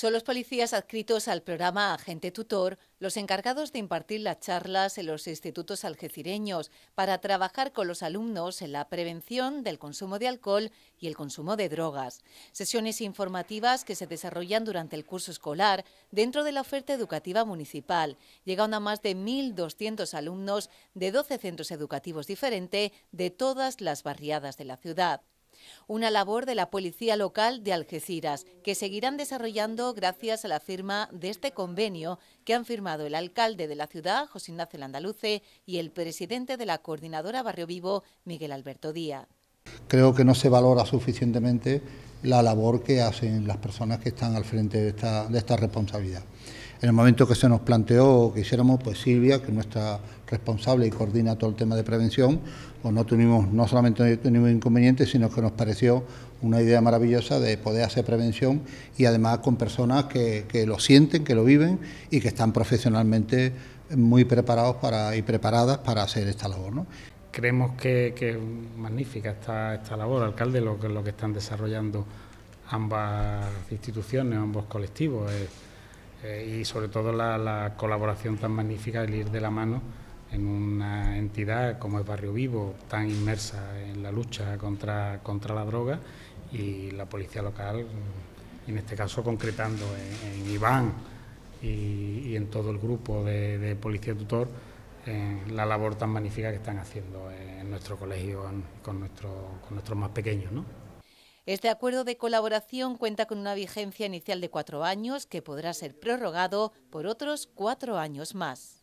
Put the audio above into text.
Son los policías adscritos al programa Agente Tutor los encargados de impartir las charlas en los institutos algecireños para trabajar con los alumnos en la prevención del consumo de alcohol y el consumo de drogas. Sesiones informativas que se desarrollan durante el curso escolar dentro de la oferta educativa municipal. Llegan a más de 1.200 alumnos de 12 centros educativos diferentes de todas las barriadas de la ciudad una labor de la Policía Local de Algeciras, que seguirán desarrollando gracias a la firma de este convenio que han firmado el alcalde de la ciudad, José Ignacio Landaluce, y el presidente de la Coordinadora Barrio Vivo, Miguel Alberto Díaz. Creo que no se valora suficientemente la labor que hacen las personas que están al frente de esta, de esta responsabilidad. En el momento que se nos planteó que hiciéramos, pues Silvia, que nuestra responsable y coordina todo el tema de prevención, pues no tuvimos, no solamente tuvimos inconvenientes, sino que nos pareció una idea maravillosa de poder hacer prevención y además con personas que, lo sienten, que lo viven y que están profesionalmente muy preparados para, y preparadas para hacer esta labor. ¿no? Creemos que, es magnífica esta, esta labor, alcalde, lo, lo que están desarrollando ambas instituciones, ambos colectivos. Eh, y sobre todo la, colaboración tan magnífica el ir de la mano en una entidad como es Barrio Vivo, tan inmersa en la lucha contra, la droga y la policía local, en este caso concretando en, Iván y, en todo el grupo de, policía tutor, la labor tan magnífica que están haciendo en nuestro colegio con, nuestro, con nuestros más pequeños. ¿no? Este acuerdo de colaboración cuenta con una vigencia inicial de cuatro años que podrá ser prorrogado por otros cuatro años más.